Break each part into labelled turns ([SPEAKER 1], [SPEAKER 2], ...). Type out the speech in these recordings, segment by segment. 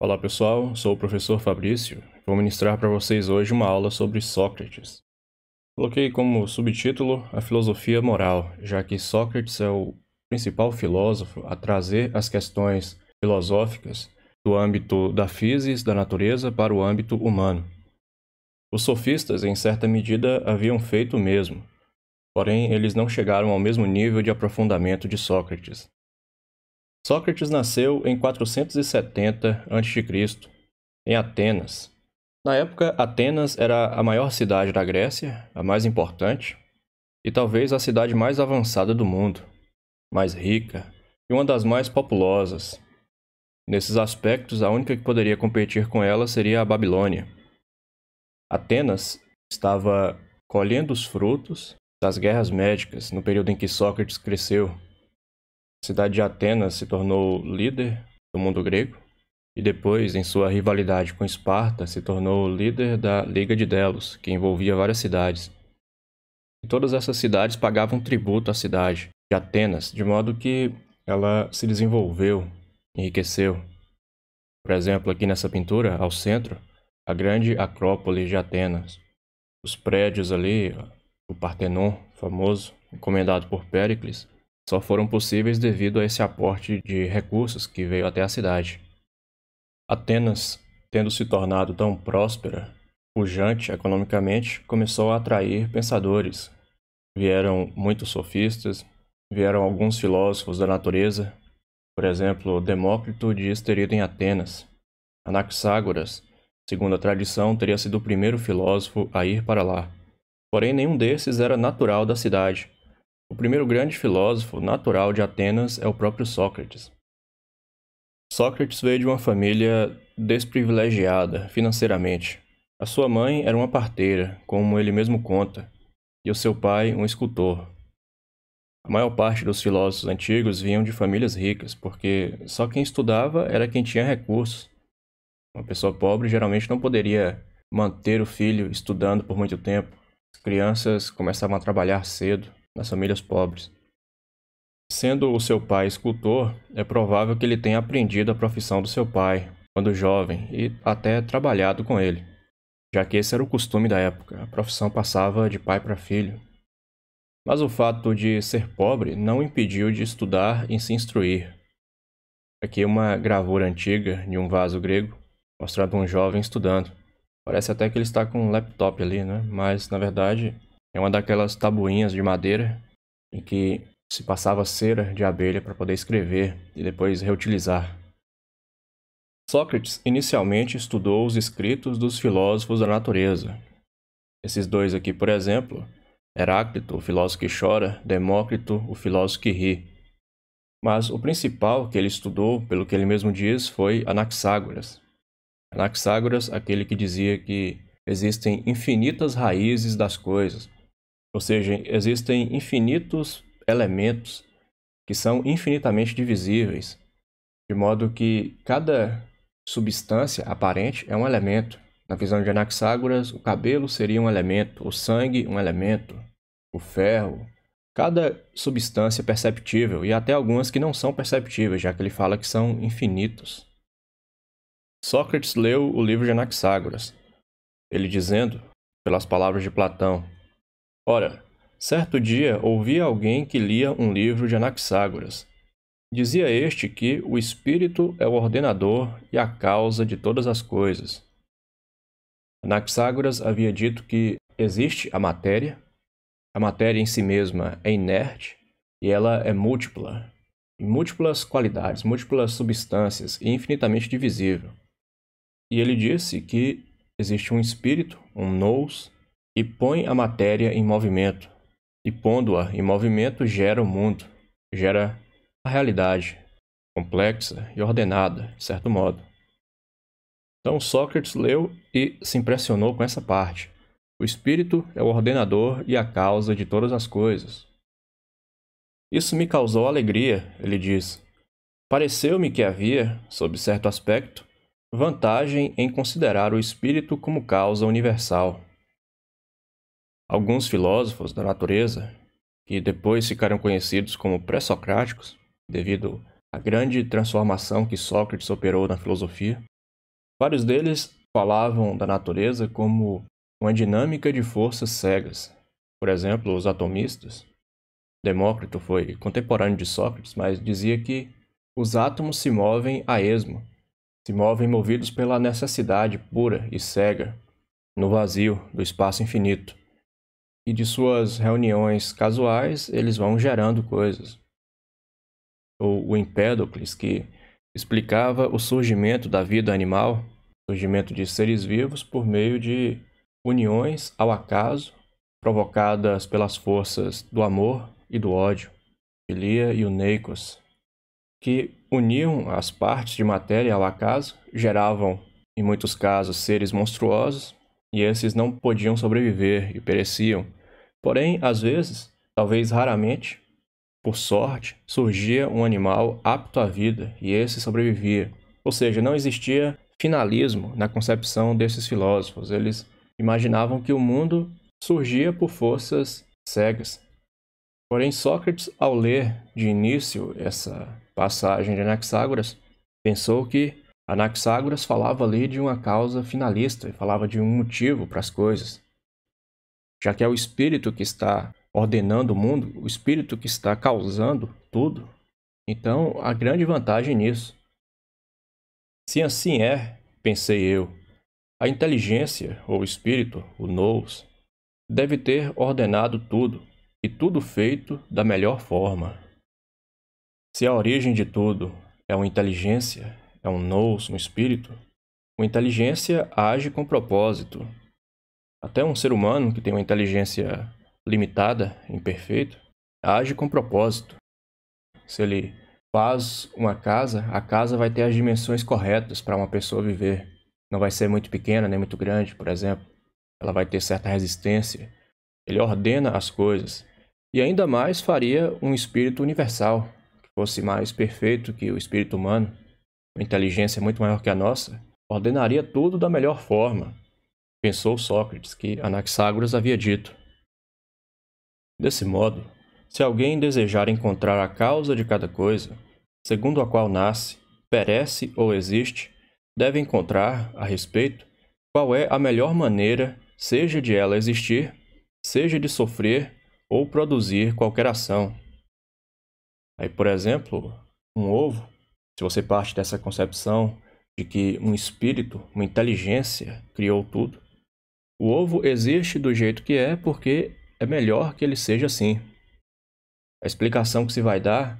[SPEAKER 1] Olá pessoal, sou o professor Fabrício e vou ministrar para vocês hoje uma aula sobre Sócrates. Coloquei como subtítulo a filosofia moral, já que Sócrates é o principal filósofo a trazer as questões filosóficas do âmbito da física da natureza para o âmbito humano. Os sofistas, em certa medida, haviam feito o mesmo, porém eles não chegaram ao mesmo nível de aprofundamento de Sócrates. Sócrates nasceu em 470 a.C., em Atenas. Na época, Atenas era a maior cidade da Grécia, a mais importante, e talvez a cidade mais avançada do mundo, mais rica e uma das mais populosas. Nesses aspectos, a única que poderia competir com ela seria a Babilônia. Atenas estava colhendo os frutos das guerras médicas no período em que Sócrates cresceu a cidade de Atenas se tornou líder do mundo grego e depois, em sua rivalidade com Esparta, se tornou líder da Liga de Delos, que envolvia várias cidades. E todas essas cidades pagavam tributo à cidade de Atenas, de modo que ela se desenvolveu, enriqueceu. Por exemplo, aqui nessa pintura, ao centro, a grande Acrópole de Atenas. Os prédios ali, o Partenon, famoso, encomendado por Péricles, só foram possíveis devido a esse aporte de recursos que veio até a cidade. Atenas, tendo se tornado tão próspera, pujante economicamente, começou a atrair pensadores. Vieram muitos sofistas, vieram alguns filósofos da natureza, por exemplo, Demócrito diz ter ido em Atenas. Anaxágoras, segundo a tradição, teria sido o primeiro filósofo a ir para lá. Porém, nenhum desses era natural da cidade, o primeiro grande filósofo natural de Atenas é o próprio Sócrates. Sócrates veio de uma família desprivilegiada financeiramente. A sua mãe era uma parteira, como ele mesmo conta, e o seu pai um escultor. A maior parte dos filósofos antigos vinham de famílias ricas, porque só quem estudava era quem tinha recursos. Uma pessoa pobre geralmente não poderia manter o filho estudando por muito tempo. As crianças começavam a trabalhar cedo nas famílias pobres. Sendo o seu pai escultor, é provável que ele tenha aprendido a profissão do seu pai quando jovem e até trabalhado com ele, já que esse era o costume da época, a profissão passava de pai para filho. Mas o fato de ser pobre não impediu de estudar e se instruir. Aqui uma gravura antiga de um vaso grego, mostrando um jovem estudando. Parece até que ele está com um laptop ali, né? Mas na verdade é uma daquelas tabuinhas de madeira em que se passava cera de abelha para poder escrever e depois reutilizar. Sócrates inicialmente estudou os escritos dos filósofos da natureza. Esses dois aqui, por exemplo, Heráclito, o filósofo que chora, Demócrito, o filósofo que ri. Mas o principal que ele estudou, pelo que ele mesmo diz, foi Anaxágoras. Anaxágoras, aquele que dizia que existem infinitas raízes das coisas, ou seja, existem infinitos elementos que são infinitamente divisíveis, de modo que cada substância aparente é um elemento. Na visão de Anaxágoras, o cabelo seria um elemento, o sangue um elemento, o ferro, cada substância é perceptível e até algumas que não são perceptíveis, já que ele fala que são infinitos. Sócrates leu o livro de Anaxágoras, ele dizendo, pelas palavras de Platão, Ora, certo dia ouvi alguém que lia um livro de Anaxágoras. Dizia este que o espírito é o ordenador e a causa de todas as coisas. Anaxágoras havia dito que existe a matéria, a matéria em si mesma é inerte e ela é múltipla, em múltiplas qualidades, múltiplas substâncias e infinitamente divisível. E ele disse que existe um espírito, um nous, e põe a matéria em movimento, e pondo-a em movimento gera o mundo, gera a realidade, complexa e ordenada, de certo modo. Então Sócrates leu e se impressionou com essa parte. O espírito é o ordenador e a causa de todas as coisas. Isso me causou alegria, ele diz. Pareceu-me que havia, sob certo aspecto, vantagem em considerar o espírito como causa universal. Alguns filósofos da natureza, que depois ficaram conhecidos como pré-socráticos, devido à grande transformação que Sócrates operou na filosofia, vários deles falavam da natureza como uma dinâmica de forças cegas. Por exemplo, os atomistas. Demócrito foi contemporâneo de Sócrates, mas dizia que os átomos se movem a esmo, se movem movidos pela necessidade pura e cega, no vazio do espaço infinito e de suas reuniões casuais eles vão gerando coisas. Ou o Empédocles, que explicava o surgimento da vida animal, surgimento de seres vivos por meio de uniões ao acaso provocadas pelas forças do amor e do ódio, Filia e o Neikos, que uniam as partes de matéria ao acaso, geravam, em muitos casos, seres monstruosos, e esses não podiam sobreviver e pereciam. Porém, às vezes, talvez raramente, por sorte, surgia um animal apto à vida e esse sobrevivia. Ou seja, não existia finalismo na concepção desses filósofos. Eles imaginavam que o mundo surgia por forças cegas. Porém, Sócrates, ao ler de início essa passagem de Anaxágoras, pensou que Anaxágoras falava ali de uma causa finalista, falava de um motivo para as coisas já que é o espírito que está ordenando o mundo, o espírito que está causando tudo. Então, a grande vantagem nisso. Se assim é, pensei eu, a inteligência ou espírito, o nous, deve ter ordenado tudo e tudo feito da melhor forma. Se a origem de tudo é uma inteligência, é um nous, um espírito, uma inteligência age com propósito, até um ser humano que tem uma inteligência limitada, imperfeito, age com propósito. Se ele faz uma casa, a casa vai ter as dimensões corretas para uma pessoa viver. Não vai ser muito pequena nem muito grande, por exemplo. Ela vai ter certa resistência. Ele ordena as coisas. E ainda mais faria um espírito universal, que fosse mais perfeito que o espírito humano, uma inteligência muito maior que a nossa, ordenaria tudo da melhor forma, Pensou Sócrates que Anaxágoras havia dito. Desse modo, se alguém desejar encontrar a causa de cada coisa, segundo a qual nasce, perece ou existe, deve encontrar, a respeito, qual é a melhor maneira, seja de ela existir, seja de sofrer ou produzir qualquer ação. Aí, por exemplo, um ovo, se você parte dessa concepção de que um espírito, uma inteligência, criou tudo, o ovo existe do jeito que é porque é melhor que ele seja assim. A explicação que se vai dar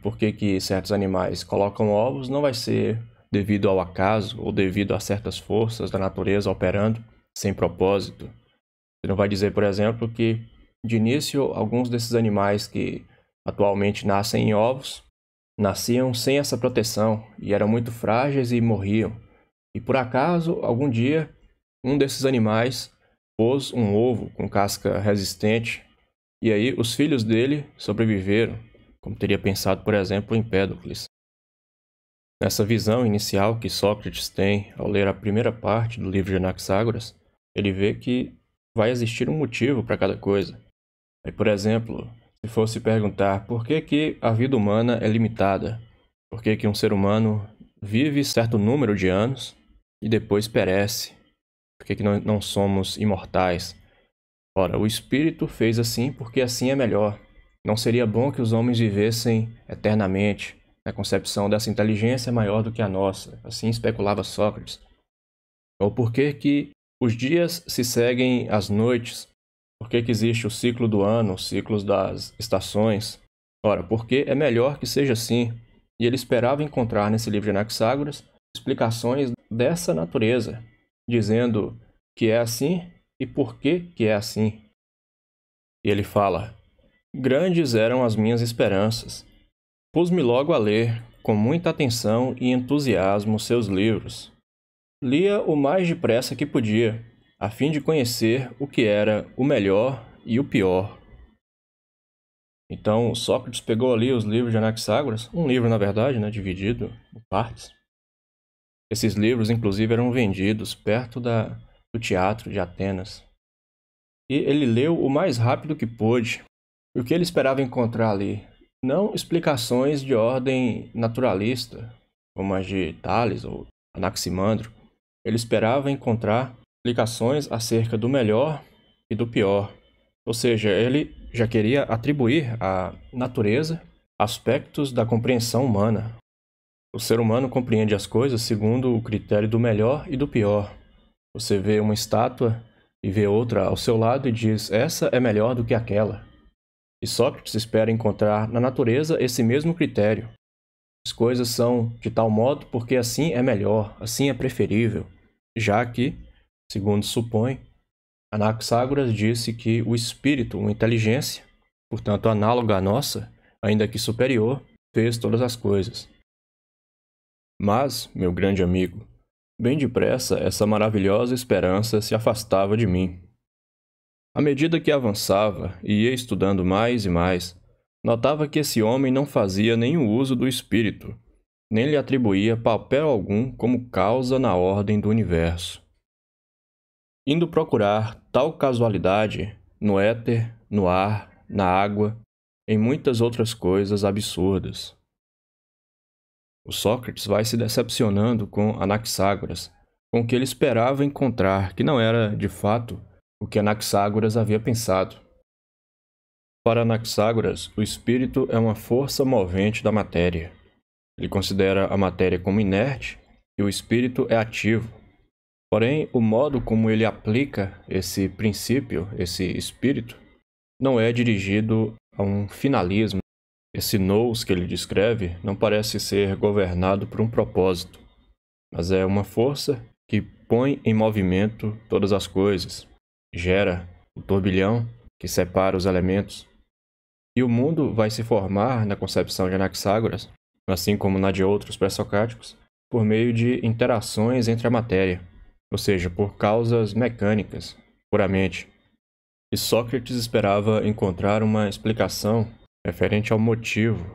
[SPEAKER 1] por porquê que certos animais colocam ovos não vai ser devido ao acaso ou devido a certas forças da natureza operando sem propósito. Você não vai dizer, por exemplo, que de início alguns desses animais que atualmente nascem em ovos nasciam sem essa proteção e eram muito frágeis e morriam. E por acaso, algum dia, um desses animais pôs um ovo com casca resistente, e aí os filhos dele sobreviveram, como teria pensado, por exemplo, Empédocles. Nessa visão inicial que Sócrates tem ao ler a primeira parte do livro de Anaxágoras, ele vê que vai existir um motivo para cada coisa. Aí, por exemplo, se fosse perguntar por que, que a vida humana é limitada, por que, que um ser humano vive certo número de anos e depois perece, por que, que não somos imortais? Ora, o Espírito fez assim porque assim é melhor. Não seria bom que os homens vivessem eternamente. A concepção dessa inteligência é maior do que a nossa. Assim especulava Sócrates. Ou por que, que os dias se seguem às noites? Por que, que existe o ciclo do ano, os ciclos das estações? Ora, porque é melhor que seja assim. E ele esperava encontrar nesse livro de Anaxágoras explicações dessa natureza, dizendo que é assim e por que que é assim. E ele fala: Grandes eram as minhas esperanças. Pus-me logo a ler, com muita atenção e entusiasmo, seus livros. Lia o mais depressa que podia, a fim de conhecer o que era o melhor e o pior. Então, Sócrates pegou ali os livros de Anaxágoras, um livro, na verdade, né, dividido em partes, esses livros, inclusive, eram vendidos perto da, do teatro de Atenas. E ele leu o mais rápido que pôde. E o que ele esperava encontrar ali? Não explicações de ordem naturalista, como as de Tales ou Anaximandro. Ele esperava encontrar explicações acerca do melhor e do pior. Ou seja, ele já queria atribuir à natureza aspectos da compreensão humana, o ser humano compreende as coisas segundo o critério do melhor e do pior. Você vê uma estátua e vê outra ao seu lado e diz: essa é melhor do que aquela. E Sócrates espera encontrar na natureza esse mesmo critério. As coisas são de tal modo porque assim é melhor, assim é preferível. Já que, segundo supõe, Anaxágoras disse que o espírito, uma inteligência, portanto análoga à nossa, ainda que superior, fez todas as coisas. Mas, meu grande amigo, bem depressa essa maravilhosa esperança se afastava de mim. À medida que avançava e ia estudando mais e mais, notava que esse homem não fazia nenhum uso do espírito, nem lhe atribuía papel algum como causa na ordem do universo. Indo procurar tal casualidade no éter, no ar, na água, em muitas outras coisas absurdas. O Sócrates vai se decepcionando com Anaxágoras, com o que ele esperava encontrar, que não era, de fato, o que Anaxágoras havia pensado. Para Anaxágoras, o espírito é uma força movente da matéria. Ele considera a matéria como inerte e o espírito é ativo. Porém, o modo como ele aplica esse princípio, esse espírito, não é dirigido a um finalismo, esse nous que ele descreve não parece ser governado por um propósito, mas é uma força que põe em movimento todas as coisas, gera o turbilhão que separa os elementos. E o mundo vai se formar na concepção de Anaxágoras, assim como na de outros pré-socráticos, por meio de interações entre a matéria, ou seja, por causas mecânicas, puramente. E Sócrates esperava encontrar uma explicação é referente ao motivo.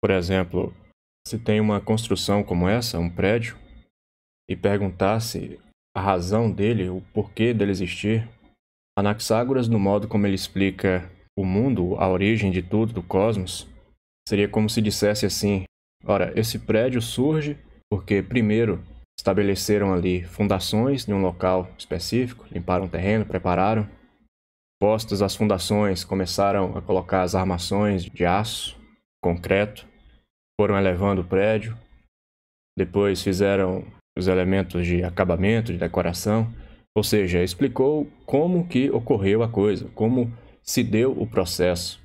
[SPEAKER 1] Por exemplo, se tem uma construção como essa, um prédio, e perguntasse a razão dele, o porquê dele existir, Anaxágoras, no modo como ele explica o mundo, a origem de tudo, do cosmos, seria como se dissesse assim: ora, esse prédio surge porque, primeiro, estabeleceram ali fundações em um local específico, limparam o terreno, prepararam, postas as fundações, começaram a colocar as armações de aço, concreto, foram elevando o prédio, depois fizeram os elementos de acabamento, de decoração, ou seja, explicou como que ocorreu a coisa, como se deu o processo.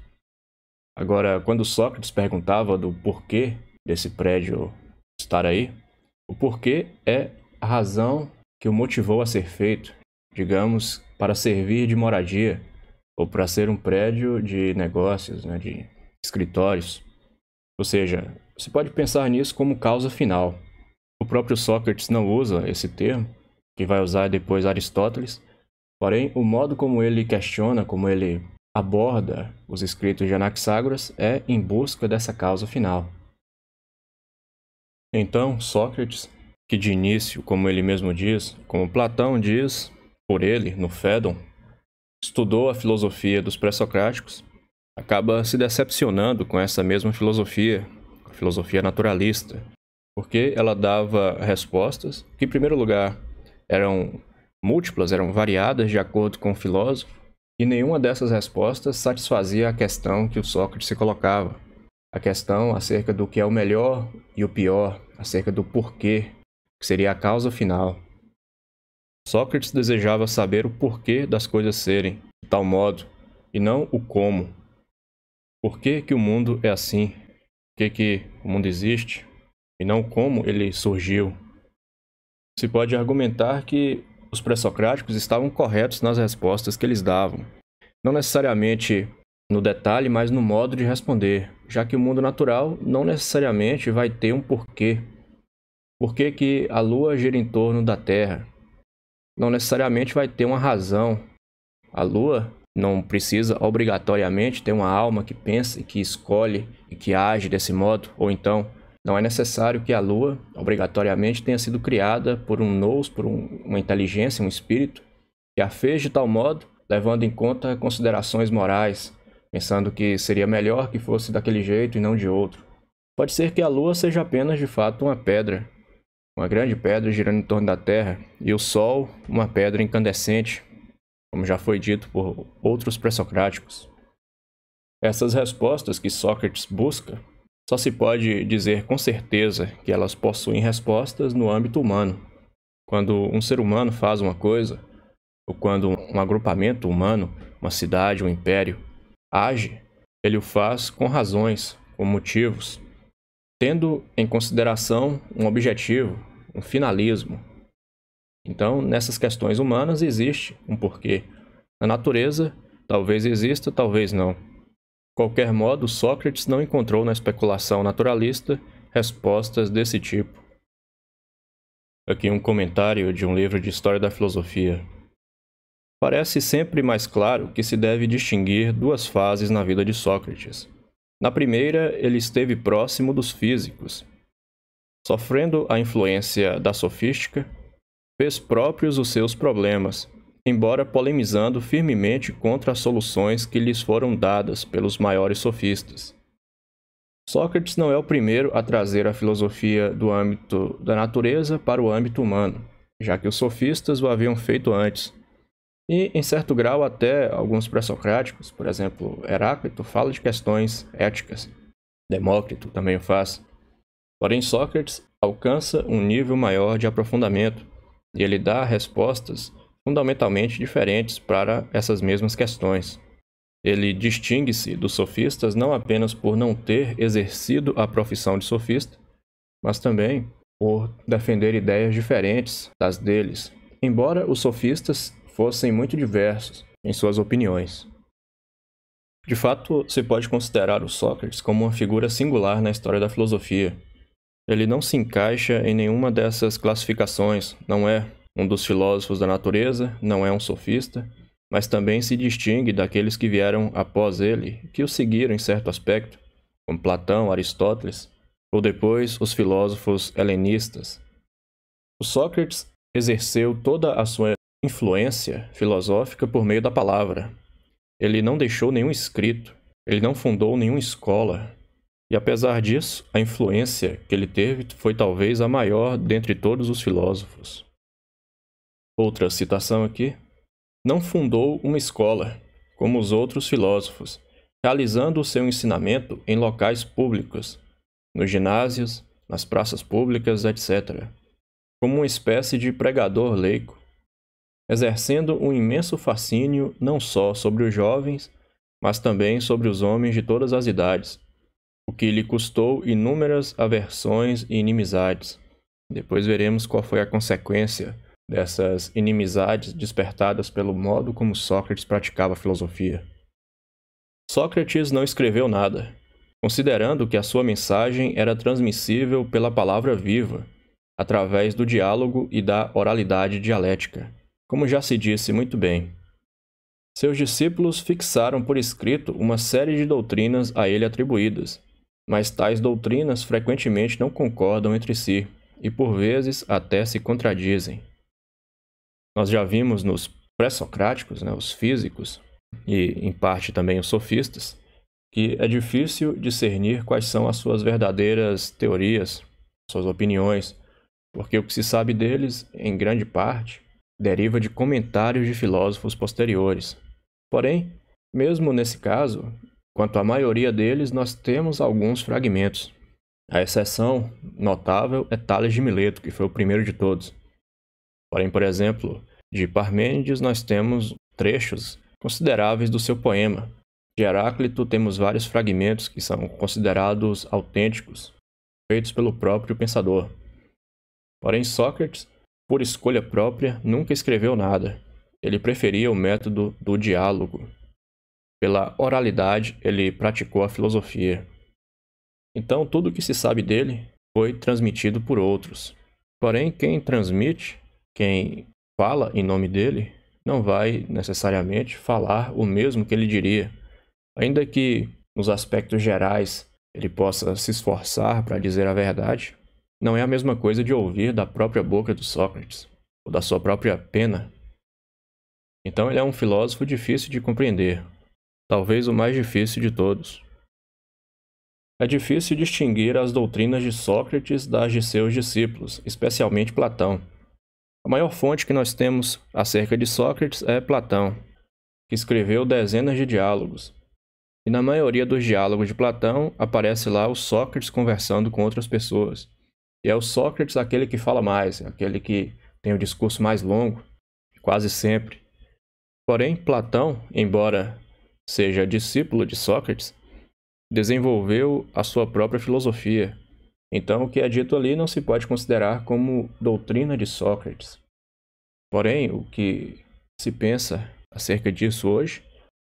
[SPEAKER 1] Agora, quando Sócrates perguntava do porquê desse prédio estar aí, o porquê é a razão que o motivou a ser feito digamos, para servir de moradia ou para ser um prédio de negócios, né, de escritórios. Ou seja, você pode pensar nisso como causa final. O próprio Sócrates não usa esse termo, que vai usar depois Aristóteles, porém, o modo como ele questiona, como ele aborda os escritos de Anaxágoras é em busca dessa causa final. Então, Sócrates, que de início, como ele mesmo diz, como Platão diz, por ele no Fédon, estudou a filosofia dos pré-socráticos, acaba se decepcionando com essa mesma filosofia, a filosofia naturalista, porque ela dava respostas que, em primeiro lugar, eram múltiplas, eram variadas de acordo com o filósofo, e nenhuma dessas respostas satisfazia a questão que o Sócrates se colocava, a questão acerca do que é o melhor e o pior, acerca do porquê, que seria a causa final Sócrates desejava saber o porquê das coisas serem de tal modo e não o como. Por que, que o mundo é assim? Por que, que o mundo existe e não como ele surgiu? Se pode argumentar que os pré-socráticos estavam corretos nas respostas que eles davam, não necessariamente no detalhe, mas no modo de responder, já que o mundo natural não necessariamente vai ter um porquê. Por que, que a Lua gira em torno da Terra? não necessariamente vai ter uma razão. A lua não precisa obrigatoriamente ter uma alma que pensa e que escolhe e que age desse modo, ou então não é necessário que a lua obrigatoriamente tenha sido criada por um nous, por um, uma inteligência, um espírito que a fez de tal modo, levando em conta considerações morais, pensando que seria melhor que fosse daquele jeito e não de outro. Pode ser que a lua seja apenas de fato uma pedra uma grande pedra girando em torno da Terra e o Sol, uma pedra incandescente, como já foi dito por outros pré-socráticos. Essas respostas que Sócrates busca, só se pode dizer com certeza que elas possuem respostas no âmbito humano. Quando um ser humano faz uma coisa, ou quando um agrupamento humano, uma cidade, um império, age, ele o faz com razões, com motivos, tendo em consideração um objetivo, um finalismo. Então, nessas questões humanas existe um porquê. Na natureza, talvez exista, talvez não. Qualquer modo, Sócrates não encontrou na especulação naturalista respostas desse tipo. Aqui um comentário de um livro de história da filosofia. Parece sempre mais claro que se deve distinguir duas fases na vida de Sócrates. Na primeira, ele esteve próximo dos físicos. Sofrendo a influência da sofística, fez próprios os seus problemas, embora polemizando firmemente contra as soluções que lhes foram dadas pelos maiores sofistas. Sócrates não é o primeiro a trazer a filosofia do âmbito da natureza para o âmbito humano, já que os sofistas o haviam feito antes, e, em certo grau, até alguns pré-socráticos, por exemplo, Heráclito, fala de questões éticas. Demócrito também o faz. Porém, Sócrates alcança um nível maior de aprofundamento e ele dá respostas fundamentalmente diferentes para essas mesmas questões. Ele distingue-se dos sofistas não apenas por não ter exercido a profissão de sofista, mas também por defender ideias diferentes das deles. Embora os sofistas fossem muito diversos em suas opiniões. De fato, se pode considerar o Sócrates como uma figura singular na história da filosofia. Ele não se encaixa em nenhuma dessas classificações, não é um dos filósofos da natureza, não é um sofista, mas também se distingue daqueles que vieram após ele, que o seguiram em certo aspecto, como Platão, Aristóteles, ou depois os filósofos helenistas. O Sócrates exerceu toda a sua influência filosófica por meio da palavra. Ele não deixou nenhum escrito, ele não fundou nenhuma escola. E apesar disso, a influência que ele teve foi talvez a maior dentre todos os filósofos. Outra citação aqui. Não fundou uma escola, como os outros filósofos, realizando o seu ensinamento em locais públicos, nos ginásios, nas praças públicas, etc., como uma espécie de pregador leico exercendo um imenso fascínio não só sobre os jovens, mas também sobre os homens de todas as idades, o que lhe custou inúmeras aversões e inimizades. Depois veremos qual foi a consequência dessas inimizades despertadas pelo modo como Sócrates praticava a filosofia. Sócrates não escreveu nada, considerando que a sua mensagem era transmissível pela palavra viva, através do diálogo e da oralidade dialética como já se disse muito bem. Seus discípulos fixaram por escrito uma série de doutrinas a ele atribuídas, mas tais doutrinas frequentemente não concordam entre si e por vezes até se contradizem. Nós já vimos nos pré-socráticos, né, os físicos, e em parte também os sofistas, que é difícil discernir quais são as suas verdadeiras teorias, suas opiniões, porque o que se sabe deles, em grande parte, deriva de comentários de filósofos posteriores. Porém, mesmo nesse caso, quanto à maioria deles, nós temos alguns fragmentos. A exceção notável é Tales de Mileto, que foi o primeiro de todos. Porém, por exemplo, de Parmênides nós temos trechos consideráveis do seu poema. De Heráclito temos vários fragmentos que são considerados autênticos, feitos pelo próprio pensador. Porém, Sócrates por escolha própria, nunca escreveu nada. Ele preferia o método do diálogo. Pela oralidade, ele praticou a filosofia. Então, tudo o que se sabe dele foi transmitido por outros. Porém, quem transmite, quem fala em nome dele, não vai necessariamente falar o mesmo que ele diria. Ainda que, nos aspectos gerais, ele possa se esforçar para dizer a verdade, não é a mesma coisa de ouvir da própria boca de Sócrates, ou da sua própria pena. Então ele é um filósofo difícil de compreender, talvez o mais difícil de todos. É difícil distinguir as doutrinas de Sócrates das de seus discípulos, especialmente Platão. A maior fonte que nós temos acerca de Sócrates é Platão, que escreveu dezenas de diálogos, e na maioria dos diálogos de Platão aparece lá o Sócrates conversando com outras pessoas. E é o Sócrates aquele que fala mais, aquele que tem o discurso mais longo, quase sempre. Porém, Platão, embora seja discípulo de Sócrates, desenvolveu a sua própria filosofia. Então, o que é dito ali não se pode considerar como doutrina de Sócrates. Porém, o que se pensa acerca disso hoje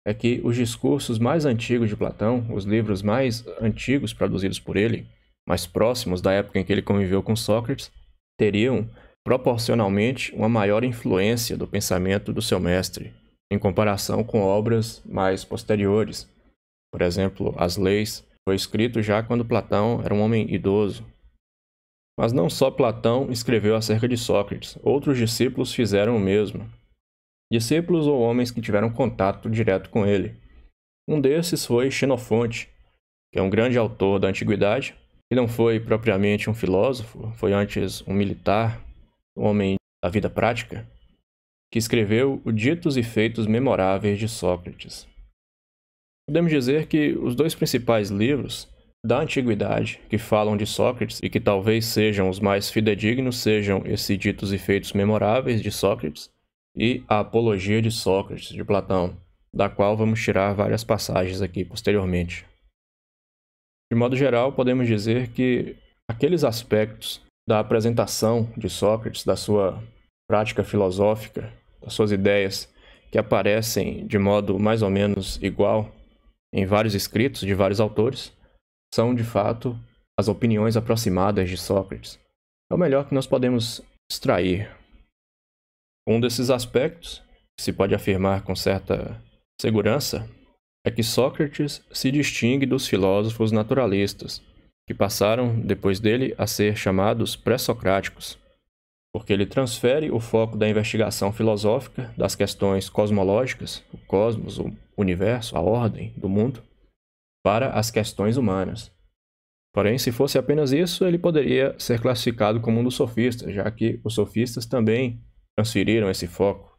[SPEAKER 1] é que os discursos mais antigos de Platão, os livros mais antigos produzidos por ele, mais próximos da época em que ele conviveu com Sócrates, teriam, proporcionalmente, uma maior influência do pensamento do seu mestre, em comparação com obras mais posteriores. Por exemplo, As Leis foi escrito já quando Platão era um homem idoso. Mas não só Platão escreveu acerca de Sócrates, outros discípulos fizeram o mesmo. Discípulos ou homens que tiveram contato direto com ele. Um desses foi Xenofonte, que é um grande autor da antiguidade ele não foi propriamente um filósofo, foi antes um militar, um homem da vida prática, que escreveu o Ditos e Feitos Memoráveis de Sócrates. Podemos dizer que os dois principais livros da antiguidade que falam de Sócrates e que talvez sejam os mais fidedignos sejam esse Ditos e Feitos Memoráveis de Sócrates e a Apologia de Sócrates de Platão, da qual vamos tirar várias passagens aqui posteriormente. De modo geral, podemos dizer que aqueles aspectos da apresentação de Sócrates, da sua prática filosófica, das suas ideias, que aparecem de modo mais ou menos igual em vários escritos de vários autores, são de fato as opiniões aproximadas de Sócrates. É o melhor que nós podemos extrair. Um desses aspectos, que se pode afirmar com certa segurança, é que Sócrates se distingue dos filósofos naturalistas, que passaram, depois dele, a ser chamados pré-socráticos, porque ele transfere o foco da investigação filosófica das questões cosmológicas, o cosmos, o universo, a ordem do mundo, para as questões humanas. Porém, se fosse apenas isso, ele poderia ser classificado como um dos sofistas, já que os sofistas também transferiram esse foco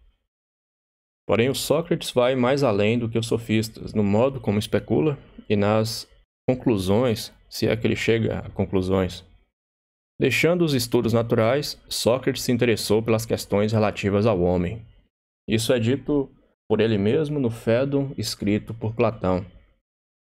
[SPEAKER 1] Porém, o Sócrates vai mais além do que os sofistas no modo como especula e nas conclusões, se é que ele chega a conclusões. Deixando os estudos naturais, Sócrates se interessou pelas questões relativas ao homem. Isso é dito por ele mesmo no Fédon escrito por Platão.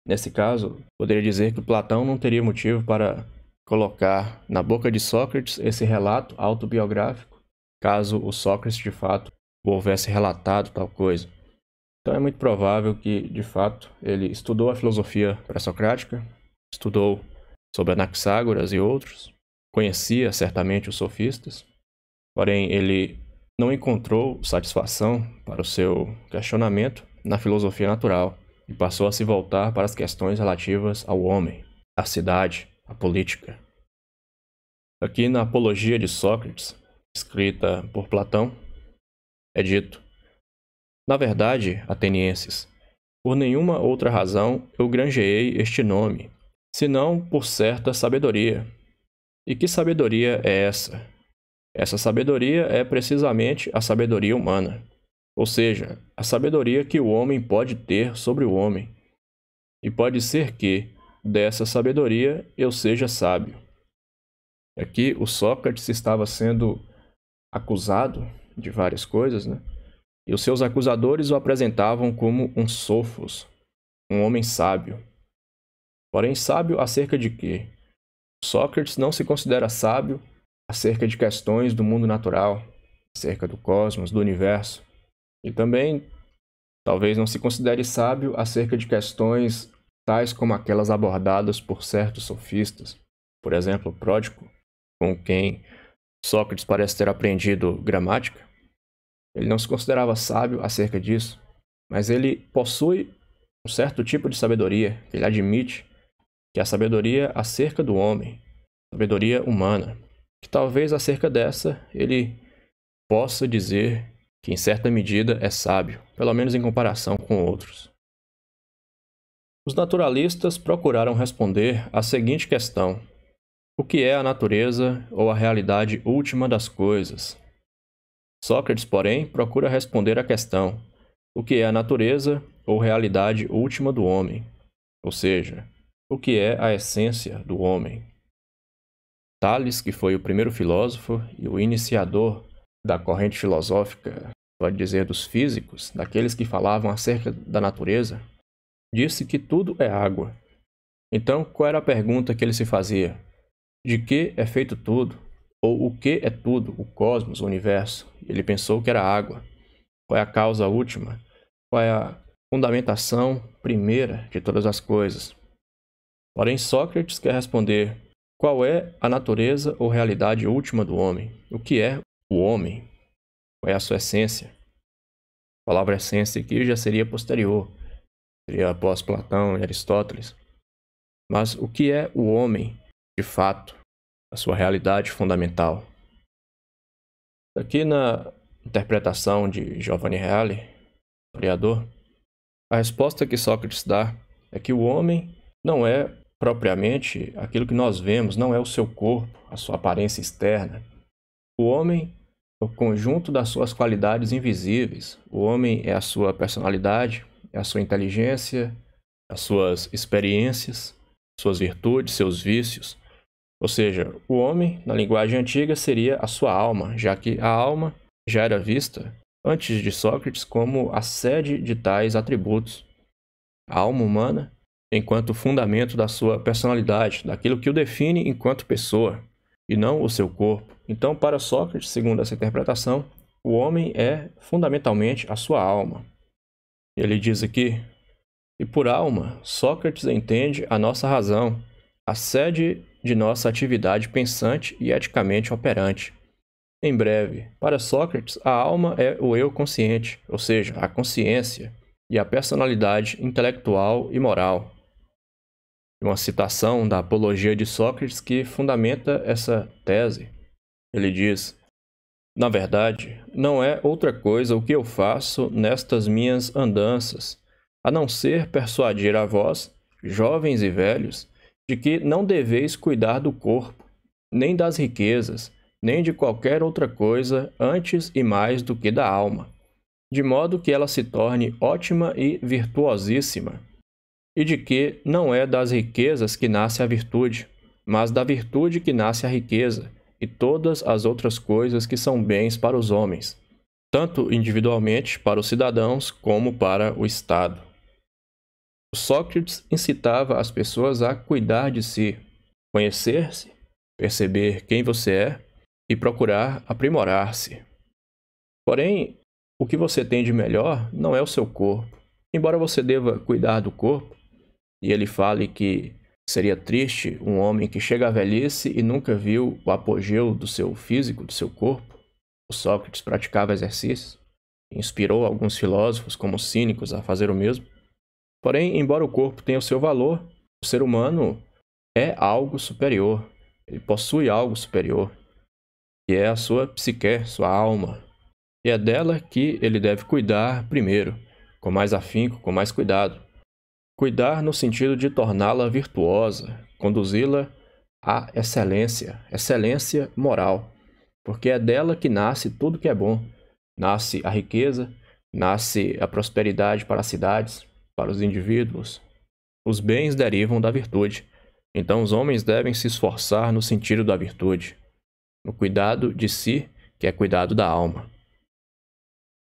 [SPEAKER 1] Nesse caso, poderia dizer que Platão não teria motivo para colocar na boca de Sócrates esse relato autobiográfico, caso o Sócrates de fato houvesse relatado tal coisa. Então é muito provável que, de fato, ele estudou a filosofia pré-socrática, estudou sobre Anaxágoras e outros, conhecia certamente os sofistas, porém ele não encontrou satisfação para o seu questionamento na filosofia natural e passou a se voltar para as questões relativas ao homem, à cidade, à política. Aqui na Apologia de Sócrates, escrita por Platão, é dito: Na verdade, atenienses, por nenhuma outra razão eu granjeei este nome, senão por certa sabedoria. E que sabedoria é essa? Essa sabedoria é precisamente a sabedoria humana, ou seja, a sabedoria que o homem pode ter sobre o homem. E pode ser que, dessa sabedoria, eu seja sábio. Aqui o Sócrates estava sendo acusado de várias coisas, né? E os seus acusadores o apresentavam como um sofos, um homem sábio. Porém, sábio acerca de quê? Sócrates não se considera sábio acerca de questões do mundo natural, acerca do cosmos, do universo. E também talvez não se considere sábio acerca de questões tais como aquelas abordadas por certos sofistas, por exemplo, Pródico, com quem Sócrates parece ter aprendido gramática. Ele não se considerava sábio acerca disso, mas ele possui um certo tipo de sabedoria, ele admite que é a sabedoria acerca do homem, sabedoria humana, que talvez acerca dessa ele possa dizer que em certa medida é sábio, pelo menos em comparação com outros. Os naturalistas procuraram responder à seguinte questão: o que é a natureza ou a realidade última das coisas? Sócrates, porém, procura responder à questão: o que é a natureza ou realidade última do homem? Ou seja, o que é a essência do homem? Tales, que foi o primeiro filósofo e o iniciador da corrente filosófica, pode dizer dos físicos, daqueles que falavam acerca da natureza, disse que tudo é água. Então, qual era a pergunta que ele se fazia? De que é feito tudo? ou o que é tudo, o cosmos, o universo. Ele pensou que era água. Qual é a causa última? Qual é a fundamentação primeira de todas as coisas? Porém, Sócrates quer responder: qual é a natureza ou realidade última do homem? O que é o homem? Qual é a sua essência? A palavra essência aqui já seria posterior, seria após Platão e Aristóteles. Mas o que é o homem de fato? a sua realidade fundamental. Aqui na interpretação de Giovanni Reale, historiador, a resposta que Sócrates dá é que o homem não é propriamente aquilo que nós vemos, não é o seu corpo, a sua aparência externa. O homem é o conjunto das suas qualidades invisíveis. O homem é a sua personalidade, é a sua inteligência, as suas experiências, suas virtudes, seus vícios. Ou seja, o homem, na linguagem antiga, seria a sua alma, já que a alma já era vista, antes de Sócrates, como a sede de tais atributos. A alma humana, enquanto fundamento da sua personalidade, daquilo que o define enquanto pessoa, e não o seu corpo. Então, para Sócrates, segundo essa interpretação, o homem é fundamentalmente a sua alma. Ele diz aqui: E por alma, Sócrates entende a nossa razão, a sede de nossa atividade pensante e eticamente operante. Em breve, para Sócrates, a alma é o eu consciente, ou seja, a consciência, e a personalidade intelectual e moral. Uma citação da Apologia de Sócrates que fundamenta essa tese. Ele diz: Na verdade, não é outra coisa o que eu faço nestas minhas andanças, a não ser persuadir a vós, jovens e velhos, de que não deveis cuidar do corpo, nem das riquezas, nem de qualquer outra coisa, antes e mais do que da alma, de modo que ela se torne ótima e virtuosíssima, e de que não é das riquezas que nasce a virtude, mas da virtude que nasce a riqueza, e todas as outras coisas que são bens para os homens, tanto individualmente para os cidadãos como para o Estado. Sócrates incitava as pessoas a cuidar de si, conhecer-se, perceber quem você é e procurar aprimorar-se. Porém, o que você tem de melhor não é o seu corpo. Embora você deva cuidar do corpo, e ele fale que seria triste um homem que chega à velhice e nunca viu o apogeu do seu físico, do seu corpo. O Sócrates praticava exercícios, inspirou alguns filósofos como cínicos a fazer o mesmo. Porém, embora o corpo tenha o seu valor, o ser humano é algo superior. Ele possui algo superior, que é a sua psique, sua alma. E é dela que ele deve cuidar primeiro, com mais afinco, com mais cuidado. Cuidar no sentido de torná-la virtuosa, conduzi-la à excelência, excelência moral, porque é dela que nasce tudo que é bom. Nasce a riqueza, nasce a prosperidade para as cidades, para os indivíduos. Os bens derivam da virtude, então os homens devem se esforçar no sentido da virtude, no cuidado de si, que é cuidado da alma.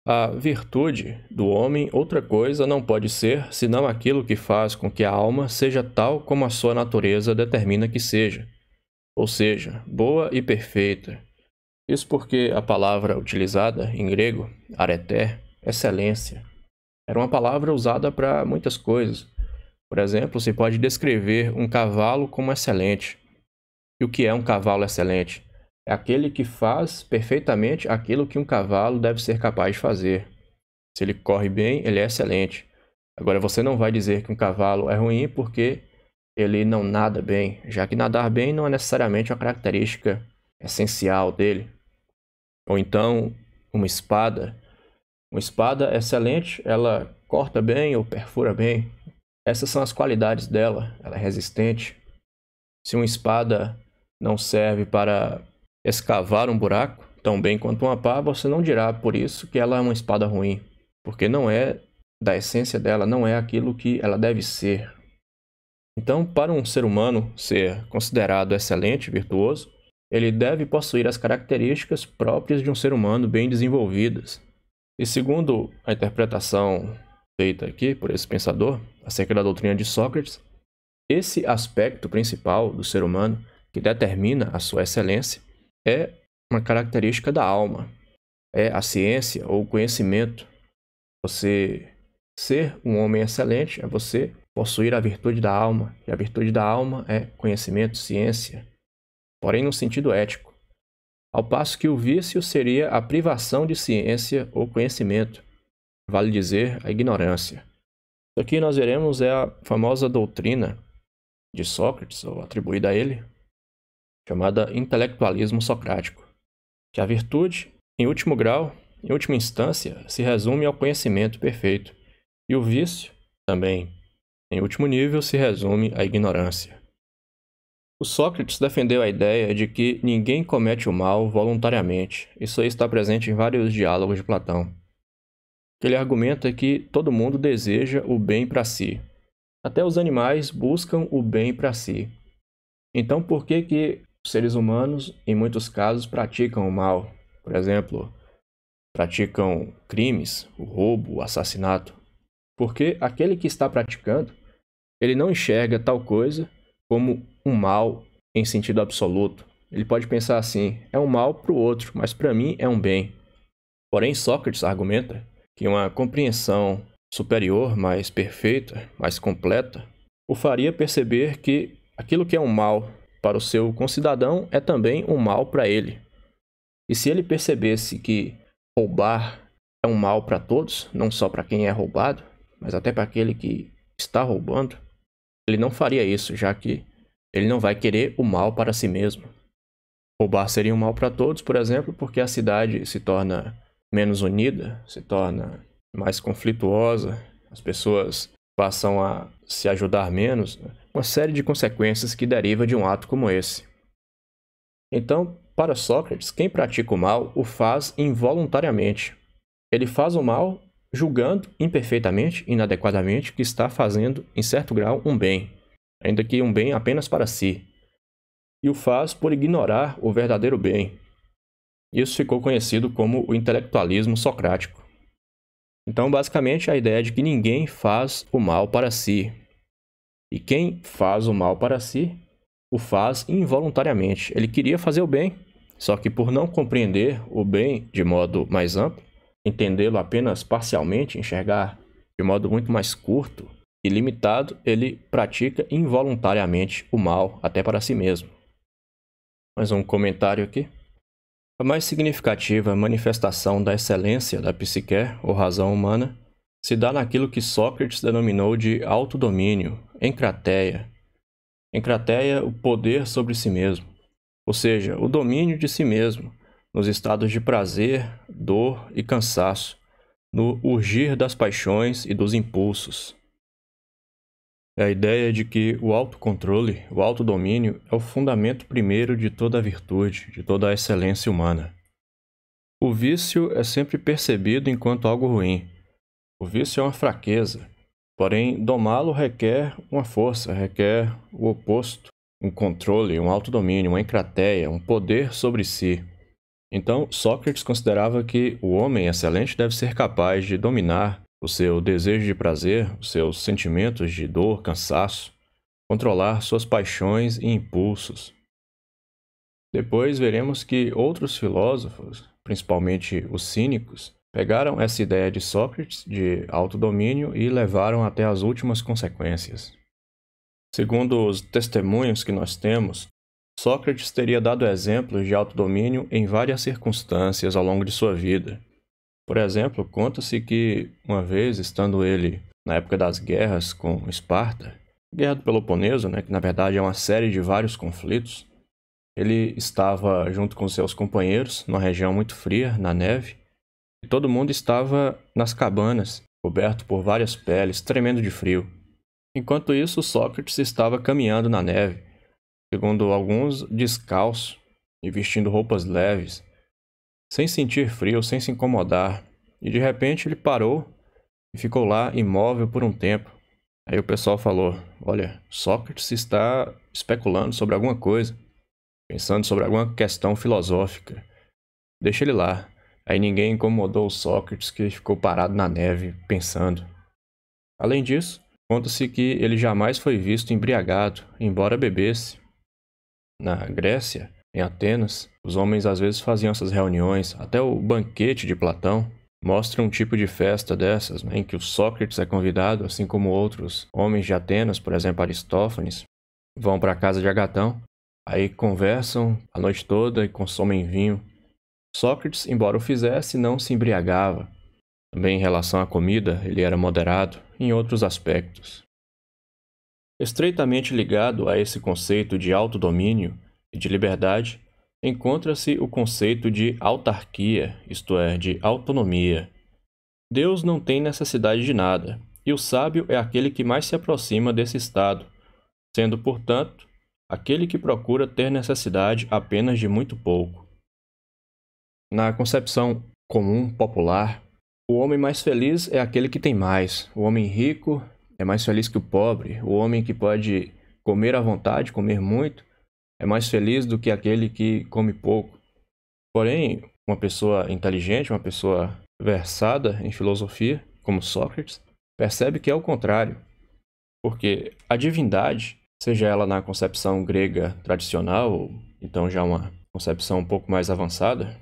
[SPEAKER 1] A virtude do homem, outra coisa, não pode ser senão aquilo que faz com que a alma seja tal como a sua natureza determina que seja, ou seja, boa e perfeita. Isso porque a palavra utilizada em grego, areté, excelência, era uma palavra usada para muitas coisas. Por exemplo, se pode descrever um cavalo como excelente. E o que é um cavalo excelente? É aquele que faz perfeitamente aquilo que um cavalo deve ser capaz de fazer. Se ele corre bem, ele é excelente. Agora, você não vai dizer que um cavalo é ruim porque ele não nada bem, já que nadar bem não é necessariamente uma característica essencial dele. Ou então, uma espada uma espada é excelente, ela corta bem ou perfura bem. Essas são as qualidades dela. Ela é resistente. Se uma espada não serve para escavar um buraco tão bem quanto uma pá, você não dirá por isso que ela é uma espada ruim, porque não é da essência dela, não é aquilo que ela deve ser. Então, para um ser humano ser considerado excelente, virtuoso, ele deve possuir as características próprias de um ser humano bem desenvolvidas, e segundo a interpretação feita aqui por esse pensador acerca da doutrina de Sócrates, esse aspecto principal do ser humano que determina a sua excelência é uma característica da alma. É a ciência ou o conhecimento. Você ser um homem excelente é você possuir a virtude da alma, e a virtude da alma é conhecimento, ciência, porém no sentido ético ao passo que o vício seria a privação de ciência ou conhecimento, vale dizer, a ignorância. Isso aqui nós veremos é a famosa doutrina de Sócrates, ou atribuída a ele, chamada intelectualismo socrático, que a virtude, em último grau, em última instância, se resume ao conhecimento perfeito, e o vício, também, em último nível, se resume à ignorância. O Sócrates defendeu a ideia de que ninguém comete o mal voluntariamente. Isso aí está presente em vários diálogos de Platão. Ele argumenta que todo mundo deseja o bem para si. Até os animais buscam o bem para si. Então, por que que os seres humanos, em muitos casos, praticam o mal? Por exemplo, praticam crimes, o roubo, o assassinato. Porque aquele que está praticando, ele não enxerga tal coisa como um mal em sentido absoluto. Ele pode pensar assim: é um mal para o outro, mas para mim é um bem. Porém, Sócrates argumenta que uma compreensão superior, mais perfeita, mais completa, o faria perceber que aquilo que é um mal para o seu concidadão é também um mal para ele. E se ele percebesse que roubar é um mal para todos, não só para quem é roubado, mas até para aquele que está roubando, ele não faria isso, já que ele não vai querer o mal para si mesmo. Roubar seria um mal para todos, por exemplo, porque a cidade se torna menos unida, se torna mais conflituosa, as pessoas passam a se ajudar menos, né? uma série de consequências que deriva de um ato como esse. Então, para Sócrates, quem pratica o mal o faz involuntariamente. Ele faz o mal julgando imperfeitamente, inadequadamente, que está fazendo, em certo grau, um bem, ainda que um bem apenas para si, e o faz por ignorar o verdadeiro bem. Isso ficou conhecido como o intelectualismo socrático. Então, basicamente, a ideia é de que ninguém faz o mal para si. E quem faz o mal para si, o faz involuntariamente. Ele queria fazer o bem, só que por não compreender o bem de modo mais amplo, entendê-lo apenas parcialmente, enxergar de modo muito mais curto e limitado, ele pratica involuntariamente o mal até para si mesmo. Mais um comentário aqui. A mais significativa manifestação da excelência da psique, ou razão humana, se dá naquilo que Sócrates denominou de autodomínio, encrateia. Encrateia, o poder sobre si mesmo, ou seja, o domínio de si mesmo, nos estados de prazer, dor e cansaço, no urgir das paixões e dos impulsos. É a ideia de que o autocontrole, o autodomínio, é o fundamento primeiro de toda a virtude, de toda a excelência humana. O vício é sempre percebido enquanto algo ruim. O vício é uma fraqueza, porém, domá-lo requer uma força, requer o oposto, um controle, um autodomínio, uma encrateia, um poder sobre si, então, Sócrates considerava que o homem excelente deve ser capaz de dominar o seu desejo de prazer, os seus sentimentos de dor, cansaço, controlar suas paixões e impulsos. Depois veremos que outros filósofos, principalmente os cínicos, pegaram essa ideia de Sócrates de autodomínio e levaram até as últimas consequências. Segundo os testemunhos que nós temos, Sócrates teria dado exemplos de autodomínio em várias circunstâncias ao longo de sua vida. Por exemplo, conta-se que, uma vez estando ele na época das guerras com Esparta, Guerra do Peloponeso, né, que na verdade é uma série de vários conflitos, ele estava junto com seus companheiros numa região muito fria, na neve, e todo mundo estava nas cabanas, coberto por várias peles, tremendo de frio. Enquanto isso, Sócrates estava caminhando na neve segundo alguns, descalço e vestindo roupas leves, sem sentir frio, sem se incomodar. E de repente ele parou e ficou lá imóvel por um tempo. Aí o pessoal falou: Olha, Sócrates está especulando sobre alguma coisa, pensando sobre alguma questão filosófica. Deixa ele lá. Aí ninguém incomodou o Sócrates, que ficou parado na neve, pensando. Além disso, conta-se que ele jamais foi visto embriagado, embora bebesse na Grécia, em Atenas, os homens às vezes faziam essas reuniões, até o banquete de Platão, mostra um tipo de festa dessas, né, em que o Sócrates é convidado, assim como outros homens de Atenas, por exemplo, Aristófanes, vão para a casa de Agatão, aí conversam a noite toda e consomem vinho. Sócrates, embora o fizesse, não se embriagava. Também em relação à comida, ele era moderado em outros aspectos. Estreitamente ligado a esse conceito de autodomínio e de liberdade, encontra-se o conceito de autarquia, isto é, de autonomia. Deus não tem necessidade de nada, e o sábio é aquele que mais se aproxima desse estado, sendo, portanto, aquele que procura ter necessidade apenas de muito pouco. Na concepção comum, popular, o homem mais feliz é aquele que tem mais, o homem rico é mais feliz que o pobre, o homem que pode comer à vontade, comer muito, é mais feliz do que aquele que come pouco. Porém, uma pessoa inteligente, uma pessoa versada em filosofia, como Sócrates, percebe que é o contrário. Porque a divindade, seja ela na concepção grega tradicional, ou então já uma concepção um pouco mais avançada,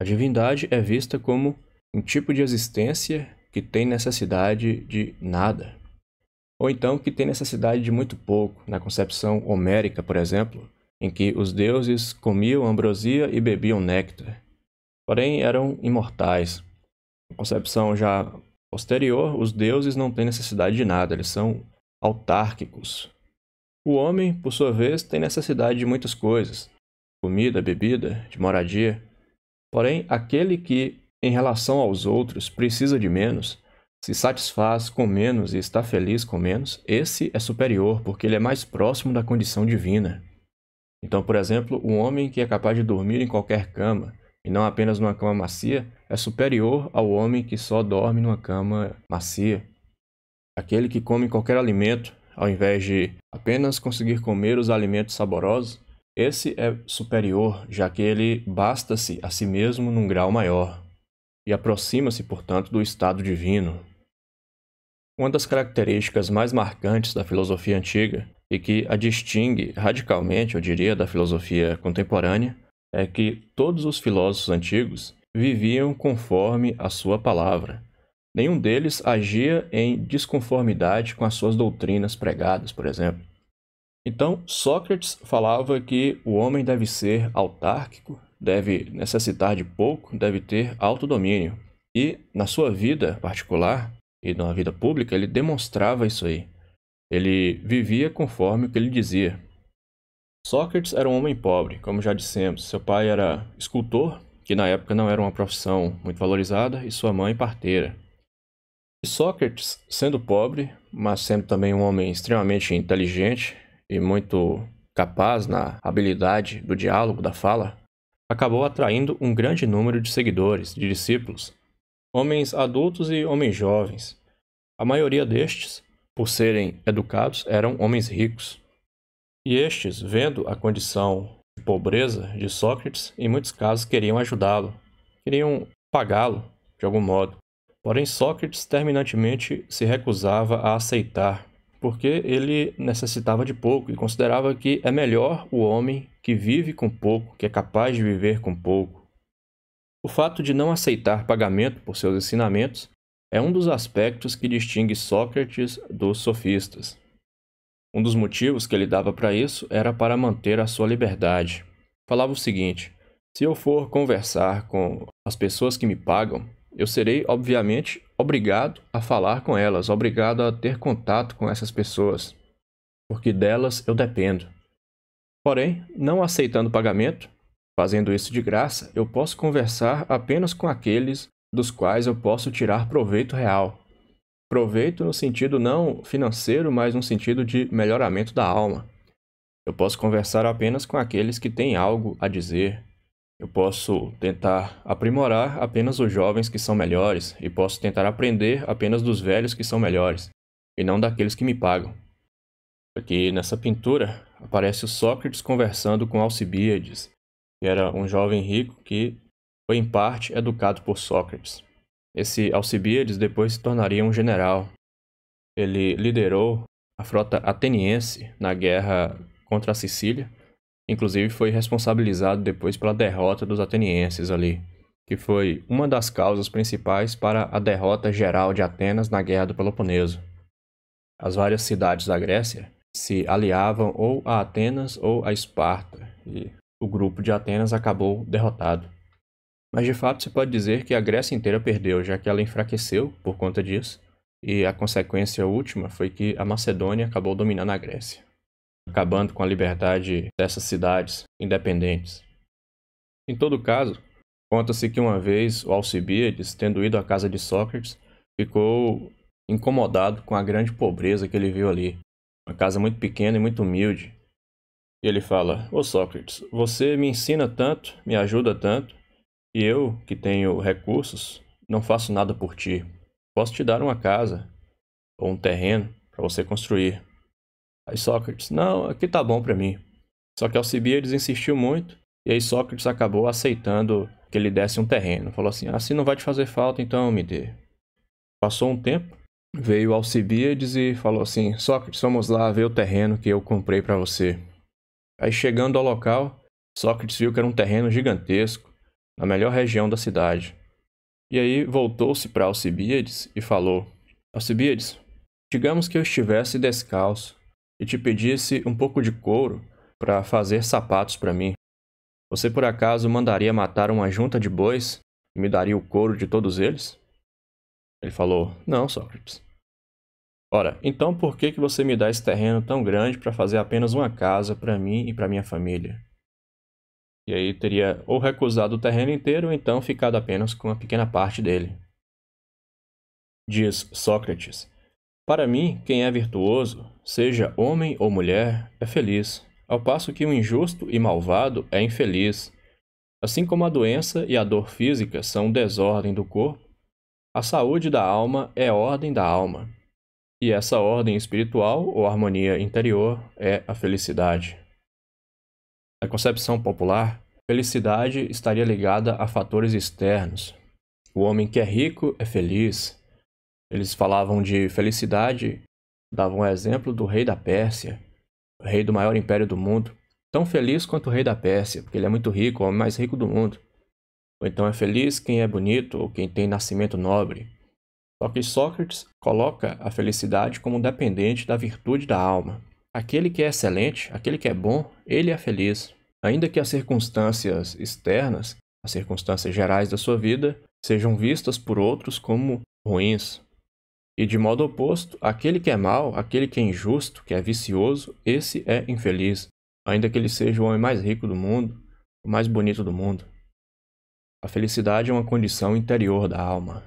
[SPEAKER 1] a divindade é vista como um tipo de existência que tem necessidade de nada ou então que tem necessidade de muito pouco, na concepção homérica, por exemplo, em que os deuses comiam ambrosia e bebiam néctar. Porém, eram imortais. Na concepção já posterior, os deuses não têm necessidade de nada, eles são autárquicos. O homem, por sua vez, tem necessidade de muitas coisas: comida, bebida, de moradia. Porém, aquele que, em relação aos outros, precisa de menos, se satisfaz com menos e está feliz com menos, esse é superior porque ele é mais próximo da condição divina. Então, por exemplo, um homem que é capaz de dormir em qualquer cama, e não apenas numa cama macia, é superior ao homem que só dorme numa cama macia. Aquele que come qualquer alimento, ao invés de apenas conseguir comer os alimentos saborosos, esse é superior, já que ele basta-se a si mesmo num grau maior e aproxima-se, portanto, do estado divino. Uma das características mais marcantes da filosofia antiga e que a distingue radicalmente, eu diria, da filosofia contemporânea, é que todos os filósofos antigos viviam conforme a sua palavra. Nenhum deles agia em desconformidade com as suas doutrinas pregadas, por exemplo. Então, Sócrates falava que o homem deve ser autárquico, deve necessitar de pouco, deve ter autodomínio. domínio. E, na sua vida particular, e na vida pública, ele demonstrava isso aí. Ele vivia conforme o que ele dizia. Sócrates era um homem pobre, como já dissemos. Seu pai era escultor, que na época não era uma profissão muito valorizada, e sua mãe parteira. E Sócrates, sendo pobre, mas sendo também um homem extremamente inteligente e muito capaz na habilidade do diálogo, da fala, acabou atraindo um grande número de seguidores, de discípulos, homens adultos e homens jovens. A maioria destes, por serem educados, eram homens ricos. E estes, vendo a condição de pobreza de Sócrates, em muitos casos queriam ajudá-lo, queriam pagá-lo de algum modo. Porém, Sócrates terminantemente se recusava a aceitar, porque ele necessitava de pouco e considerava que é melhor o homem que vive com pouco, que é capaz de viver com pouco o fato de não aceitar pagamento por seus ensinamentos é um dos aspectos que distingue Sócrates dos sofistas. Um dos motivos que ele dava para isso era para manter a sua liberdade. Falava o seguinte: se eu for conversar com as pessoas que me pagam, eu serei, obviamente, obrigado a falar com elas, obrigado a ter contato com essas pessoas, porque delas eu dependo. Porém, não aceitando pagamento, Fazendo isso de graça, eu posso conversar apenas com aqueles dos quais eu posso tirar proveito real. Proveito no sentido não financeiro, mas no sentido de melhoramento da alma. Eu posso conversar apenas com aqueles que têm algo a dizer. Eu posso tentar aprimorar apenas os jovens que são melhores e posso tentar aprender apenas dos velhos que são melhores e não daqueles que me pagam. Aqui nessa pintura aparece o Sócrates conversando com Alcibíades que era um jovem rico que foi em parte educado por Sócrates. Esse Alcibíades depois se tornaria um general. Ele liderou a frota ateniense na guerra contra a Sicília, inclusive foi responsabilizado depois pela derrota dos atenienses ali, que foi uma das causas principais para a derrota geral de Atenas na guerra do Peloponeso. As várias cidades da Grécia se aliavam ou a Atenas ou a Esparta, e o grupo de Atenas acabou derrotado. Mas de fato se pode dizer que a Grécia inteira perdeu, já que ela enfraqueceu por conta disso, e a consequência última foi que a Macedônia acabou dominando a Grécia, acabando com a liberdade dessas cidades independentes. Em todo caso, conta-se que uma vez o Alcibiades, tendo ido à casa de Sócrates, ficou incomodado com a grande pobreza que ele viu ali. Uma casa muito pequena e muito humilde, e ele fala: Ô Sócrates, você me ensina tanto, me ajuda tanto, e eu, que tenho recursos, não faço nada por ti. Posso te dar uma casa ou um terreno para você construir. Aí Sócrates: Não, aqui tá bom para mim. Só que Alcibiades insistiu muito, e aí Sócrates acabou aceitando que ele desse um terreno. Falou assim: Ah, não vai te fazer falta, então me dê. Passou um tempo, veio Alcibiades e falou assim: Sócrates, vamos lá ver o terreno que eu comprei para você. Aí chegando ao local, Sócrates viu que era um terreno gigantesco, na melhor região da cidade. E aí voltou-se para Alcibiades e falou: Alcibiades, digamos que eu estivesse descalço e te pedisse um pouco de couro para fazer sapatos para mim. Você por acaso mandaria matar uma junta de bois e me daria o couro de todos eles? Ele falou: Não, Sócrates. Ora, então por que, que você me dá esse terreno tão grande para fazer apenas uma casa para mim e para minha família? E aí teria ou recusado o terreno inteiro ou então ficado apenas com uma pequena parte dele. Diz Sócrates: Para mim, quem é virtuoso, seja homem ou mulher, é feliz, ao passo que o injusto e malvado é infeliz. Assim como a doença e a dor física são desordem do corpo, a saúde da alma é ordem da alma. E essa ordem espiritual ou harmonia interior é a felicidade. Na concepção popular, felicidade estaria ligada a fatores externos. O homem que é rico é feliz. Eles falavam de felicidade, davam o exemplo do rei da Pérsia, o rei do maior império do mundo, tão feliz quanto o rei da Pérsia, porque ele é muito rico, o homem mais rico do mundo. Ou então é feliz quem é bonito ou quem tem nascimento nobre. Só que Sócrates coloca a felicidade como dependente da virtude da alma. Aquele que é excelente, aquele que é bom, ele é feliz. Ainda que as circunstâncias externas, as circunstâncias gerais da sua vida, sejam vistas por outros como ruins. E de modo oposto, aquele que é mau, aquele que é injusto, que é vicioso, esse é infeliz, ainda que ele seja o homem mais rico do mundo, o mais bonito do mundo. A felicidade é uma condição interior da alma.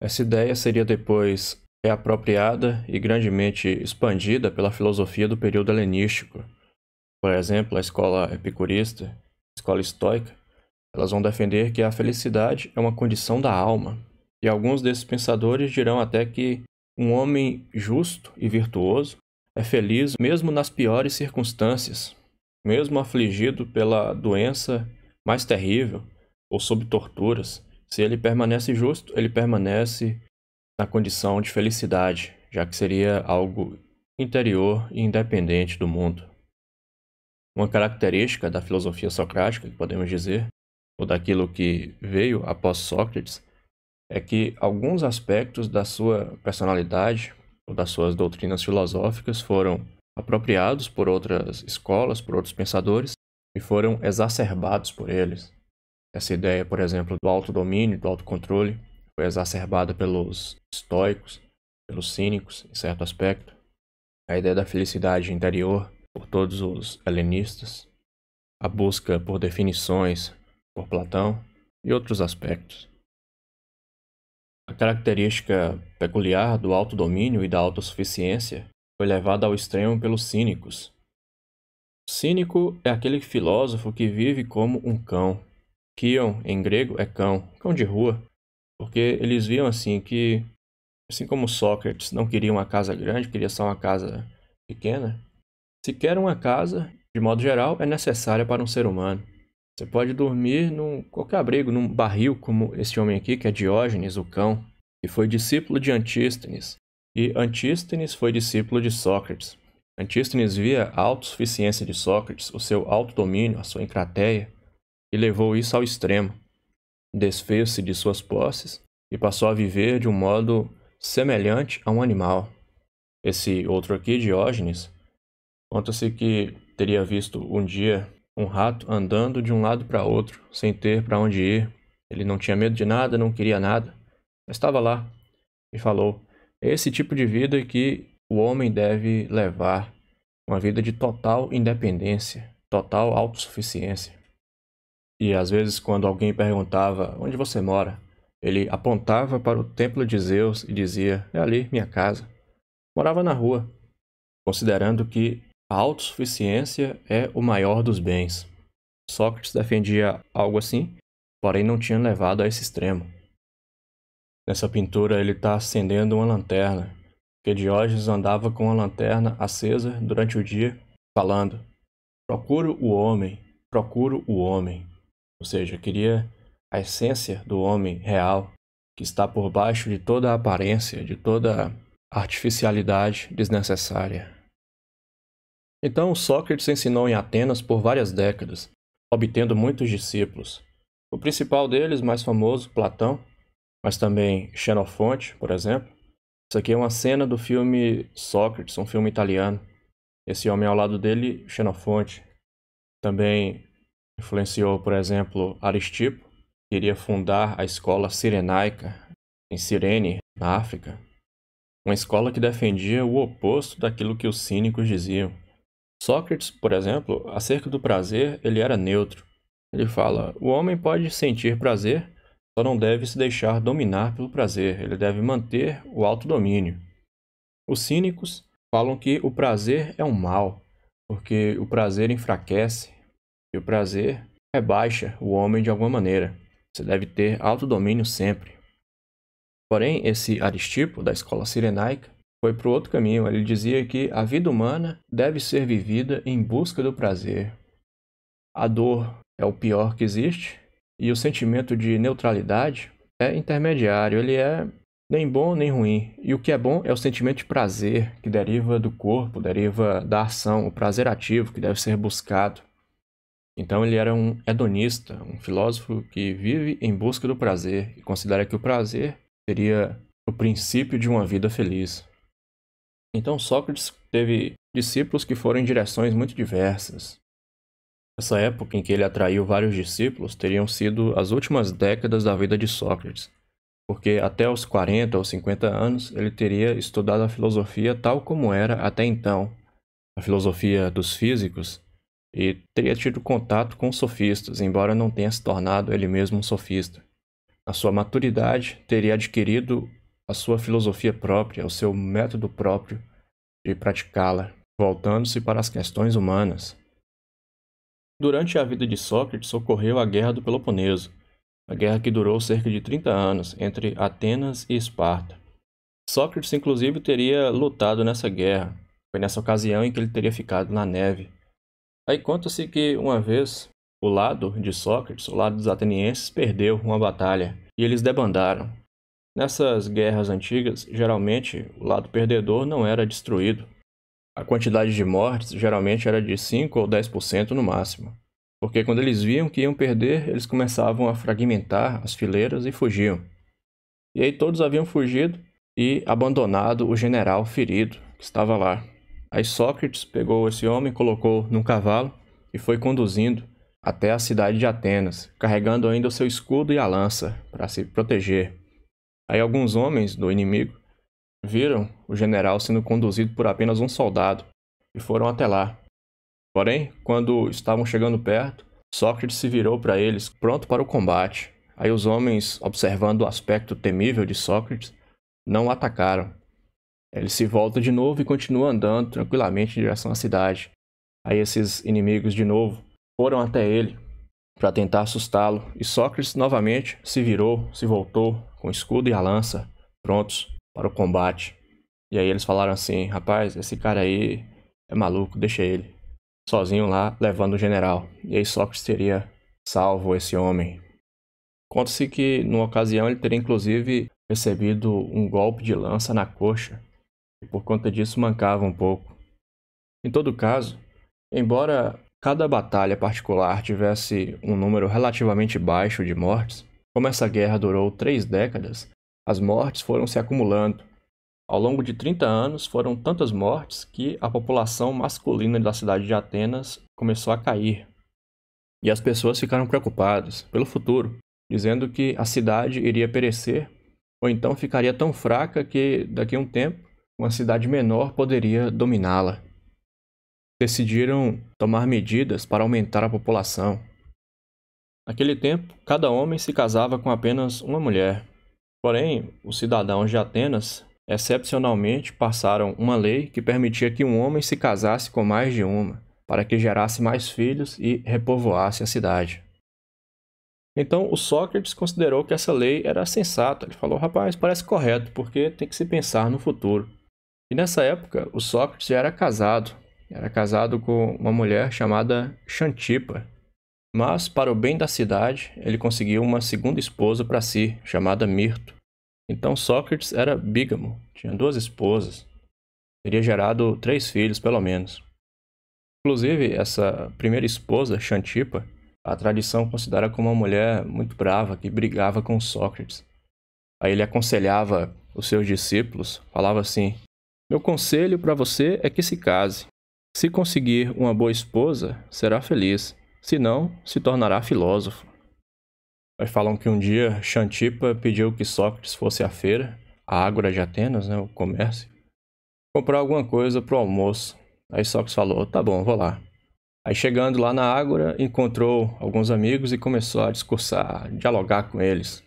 [SPEAKER 1] Essa ideia seria depois reapropriada e grandemente expandida pela filosofia do período helenístico. Por exemplo, a escola epicurista, a escola estoica, elas vão defender que a felicidade é uma condição da alma. E alguns desses pensadores dirão até que um homem justo e virtuoso é feliz mesmo nas piores circunstâncias, mesmo afligido pela doença mais terrível ou sob torturas. Se ele permanece justo, ele permanece na condição de felicidade, já que seria algo interior e independente do mundo. Uma característica da filosofia socrática, que podemos dizer, ou daquilo que veio após Sócrates, é que alguns aspectos da sua personalidade ou das suas doutrinas filosóficas foram apropriados por outras escolas, por outros pensadores e foram exacerbados por eles. Essa ideia, por exemplo, do autodomínio, do autocontrole, foi exacerbada pelos estoicos, pelos cínicos, em certo aspecto. A ideia da felicidade interior, por todos os helenistas. A busca por definições, por Platão, e outros aspectos. A característica peculiar do autodomínio e da autossuficiência foi levada ao extremo pelos cínicos. O cínico é aquele filósofo que vive como um cão, Kion, em grego, é cão, cão de rua, porque eles viam assim que, assim como Sócrates não queria uma casa grande, queria só uma casa pequena, se quer uma casa, de modo geral, é necessária para um ser humano. Você pode dormir num qualquer abrigo, num barril, como este homem aqui, que é Diógenes, o cão, que foi discípulo de Antístenes, e Antístenes foi discípulo de Sócrates. Antístenes via a autossuficiência de Sócrates, o seu autodomínio, a sua encrateia, e levou isso ao extremo. Desfez-se de suas posses e passou a viver de um modo semelhante a um animal. Esse outro aqui, Diógenes, conta-se que teria visto um dia um rato andando de um lado para outro, sem ter para onde ir. Ele não tinha medo de nada, não queria nada, mas estava lá e falou: "Esse tipo de vida que o homem deve levar, uma vida de total independência, total autossuficiência. E às vezes, quando alguém perguntava onde você mora, ele apontava para o templo de Zeus e dizia: É ali, minha casa. Morava na rua, considerando que a autossuficiência é o maior dos bens. Sócrates defendia algo assim, porém não tinha levado a esse extremo. Nessa pintura, ele está acendendo uma lanterna, que Diógenes andava com a lanterna acesa durante o dia, falando: Procuro o homem, procuro o homem. Ou seja, queria a essência do homem real, que está por baixo de toda a aparência, de toda a artificialidade desnecessária. Então, Sócrates ensinou em Atenas por várias décadas, obtendo muitos discípulos. O principal deles, mais famoso, Platão, mas também Xenofonte, por exemplo. Isso aqui é uma cena do filme Sócrates, um filme italiano. Esse homem ao lado dele, Xenofonte. Também Influenciou, por exemplo, Aristipo, que iria fundar a escola sirenaica em Cirene, na África, uma escola que defendia o oposto daquilo que os cínicos diziam. Sócrates, por exemplo, acerca do prazer, ele era neutro. Ele fala: o homem pode sentir prazer, só não deve se deixar dominar pelo prazer, ele deve manter o autodomínio. Os cínicos falam que o prazer é um mal, porque o prazer enfraquece, e o prazer rebaixa é o homem de alguma maneira. Você deve ter alto domínio sempre. Porém, esse Aristipo, da escola sirenaica, foi para o outro caminho. Ele dizia que a vida humana deve ser vivida em busca do prazer. A dor é o pior que existe e o sentimento de neutralidade é intermediário. Ele é nem bom nem ruim. E o que é bom é o sentimento de prazer, que deriva do corpo, deriva da ação, o prazer ativo que deve ser buscado. Então ele era um hedonista, um filósofo que vive em busca do prazer e considera que o prazer seria o princípio de uma vida feliz. Então Sócrates teve discípulos que foram em direções muito diversas. Essa época em que ele atraiu vários discípulos teriam sido as últimas décadas da vida de Sócrates, porque até os 40 ou 50 anos ele teria estudado a filosofia tal como era até então, a filosofia dos físicos e teria tido contato com sofistas, embora não tenha se tornado ele mesmo um sofista. Na sua maturidade teria adquirido a sua filosofia própria, o seu método próprio de praticá-la, voltando-se para as questões humanas. Durante a vida de Sócrates ocorreu a Guerra do Peloponeso, a guerra que durou cerca de 30 anos entre Atenas e Esparta. Sócrates, inclusive, teria lutado nessa guerra. Foi nessa ocasião em que ele teria ficado na neve. Aí conta-se que uma vez o lado de Sócrates, o lado dos atenienses, perdeu uma batalha e eles debandaram. Nessas guerras antigas, geralmente o lado perdedor não era destruído. A quantidade de mortes geralmente era de 5 ou 10% no máximo, porque quando eles viam que iam perder, eles começavam a fragmentar as fileiras e fugiam. E aí todos haviam fugido e abandonado o general ferido que estava lá. Aí Sócrates pegou esse homem, colocou num cavalo e foi conduzindo até a cidade de Atenas, carregando ainda o seu escudo e a lança para se proteger. Aí alguns homens do inimigo viram o general sendo conduzido por apenas um soldado e foram até lá. Porém, quando estavam chegando perto, Sócrates se virou para eles, pronto para o combate. Aí os homens, observando o aspecto temível de Sócrates, não o atacaram, ele se volta de novo e continua andando tranquilamente em direção à cidade. Aí esses inimigos de novo foram até ele para tentar assustá-lo, e Sócrates novamente se virou, se voltou com o escudo e a lança, prontos para o combate. E aí eles falaram assim: "Rapaz, esse cara aí é maluco, deixa ele sozinho lá levando o general". E aí Sócrates teria salvo esse homem. Conta-se que numa ocasião ele teria inclusive recebido um golpe de lança na coxa e por conta disso mancava um pouco. Em todo caso, embora cada batalha particular tivesse um número relativamente baixo de mortes, como essa guerra durou três décadas, as mortes foram se acumulando. Ao longo de 30 anos, foram tantas mortes que a população masculina da cidade de Atenas começou a cair. E as pessoas ficaram preocupadas pelo futuro, dizendo que a cidade iria perecer ou então ficaria tão fraca que, daqui a um tempo, uma cidade menor poderia dominá-la. Decidiram tomar medidas para aumentar a população. Naquele tempo, cada homem se casava com apenas uma mulher. Porém, os cidadãos de Atenas excepcionalmente passaram uma lei que permitia que um homem se casasse com mais de uma, para que gerasse mais filhos e repovoasse a cidade. Então, o Sócrates considerou que essa lei era sensata. Ele falou: rapaz, parece correto, porque tem que se pensar no futuro. E nessa época, o Sócrates já era casado. Era casado com uma mulher chamada Xantipa. Mas, para o bem da cidade, ele conseguiu uma segunda esposa para si, chamada Mirto. Então Sócrates era bígamo, tinha duas esposas. Teria gerado três filhos, pelo menos. Inclusive, essa primeira esposa, Xantipa, a tradição considera como uma mulher muito brava que brigava com Sócrates. Aí ele aconselhava os seus discípulos, falava assim: meu conselho para você é que se case. Se conseguir uma boa esposa, será feliz. Se não, se tornará filósofo. Mas falam que um dia Xantipa pediu que Sócrates fosse à feira, a Ágora de Atenas, né, o comércio, comprar alguma coisa para o almoço. Aí Sócrates falou: tá bom, vou lá. Aí chegando lá na Ágora, encontrou alguns amigos e começou a discursar, a dialogar com eles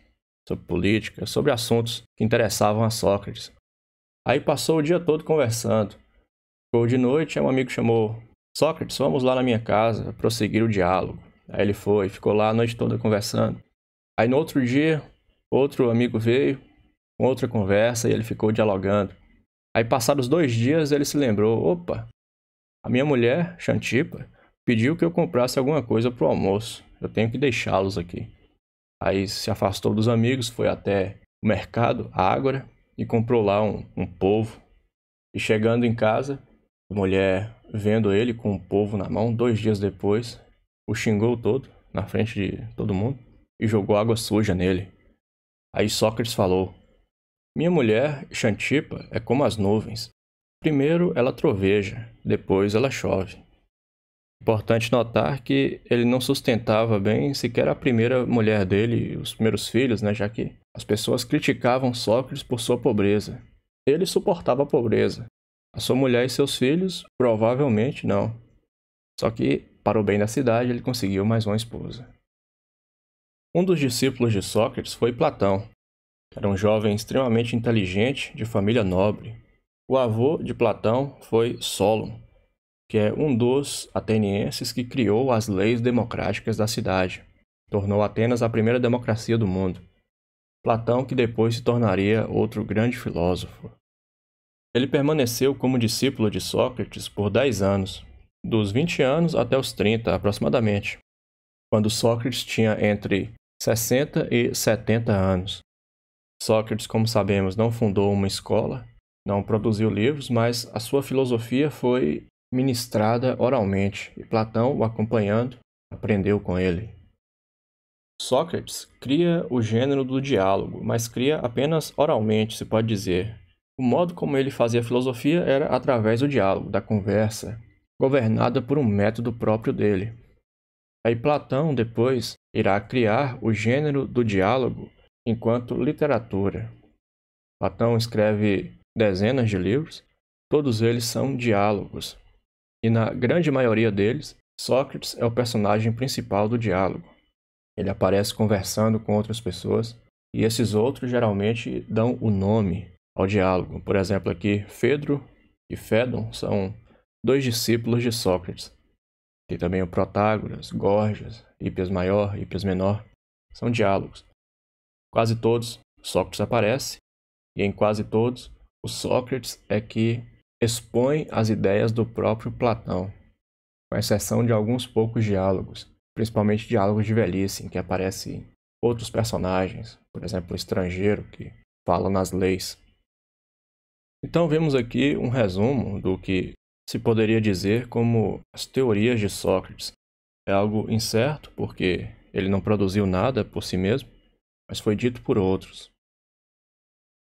[SPEAKER 1] sobre política, sobre assuntos que interessavam a Sócrates. Aí passou o dia todo conversando. Ficou de noite, um amigo chamou: Sócrates, vamos lá na minha casa prosseguir o diálogo. Aí ele foi, ficou lá a noite toda conversando. Aí no outro dia, outro amigo veio, com outra conversa e ele ficou dialogando. Aí passados dois dias ele se lembrou: opa, a minha mulher, Xantipa, pediu que eu comprasse alguma coisa para o almoço. Eu tenho que deixá-los aqui. Aí se afastou dos amigos, foi até o mercado, a Ágora, e comprou lá um, um E chegando em casa, a mulher, vendo ele com o povo na mão, dois dias depois, o xingou todo, na frente de todo mundo, e jogou água suja nele. Aí Sócrates falou: Minha mulher, Xantipa, é como as nuvens. Primeiro ela troveja, depois ela chove. Importante notar que ele não sustentava bem sequer a primeira mulher dele, os primeiros filhos, né, já que as pessoas criticavam Sócrates por sua pobreza. Ele suportava a pobreza. A sua mulher e seus filhos, provavelmente não. Só que, para o bem da cidade, ele conseguiu mais uma esposa. Um dos discípulos de Sócrates foi Platão, era um jovem extremamente inteligente de família nobre. O avô de Platão foi Solon, que é um dos atenienses que criou as leis democráticas da cidade. Tornou Atenas a primeira democracia do mundo. Platão, que depois se tornaria outro grande filósofo. Ele permaneceu como discípulo de Sócrates por 10 anos, dos 20 anos até os 30 aproximadamente, quando Sócrates tinha entre 60 e 70 anos. Sócrates, como sabemos, não fundou uma escola, não produziu livros, mas a sua filosofia foi ministrada oralmente e Platão, o acompanhando, aprendeu com ele. Sócrates cria o gênero do diálogo, mas cria apenas oralmente, se pode dizer. O modo como ele fazia filosofia era através do diálogo, da conversa, governada por um método próprio dele. Aí Platão, depois, irá criar o gênero do diálogo enquanto literatura. Platão escreve dezenas de livros, todos eles são diálogos, e na grande maioria deles, Sócrates é o personagem principal do diálogo. Ele aparece conversando com outras pessoas e esses outros geralmente dão o nome ao diálogo. Por exemplo, aqui Fedro e Fédon são dois discípulos de Sócrates. Tem também o Protágoras, Gorgias, Hippias Maior, Hippias Menor. São diálogos. Quase todos Sócrates aparece e em quase todos o Sócrates é que expõe as ideias do próprio Platão, com exceção de alguns poucos diálogos principalmente diálogos de velhice, em assim, que aparecem outros personagens, por exemplo, o estrangeiro que fala nas leis. Então vemos aqui um resumo do que se poderia dizer como as teorias de Sócrates. É algo incerto, porque ele não produziu nada por si mesmo, mas foi dito por outros.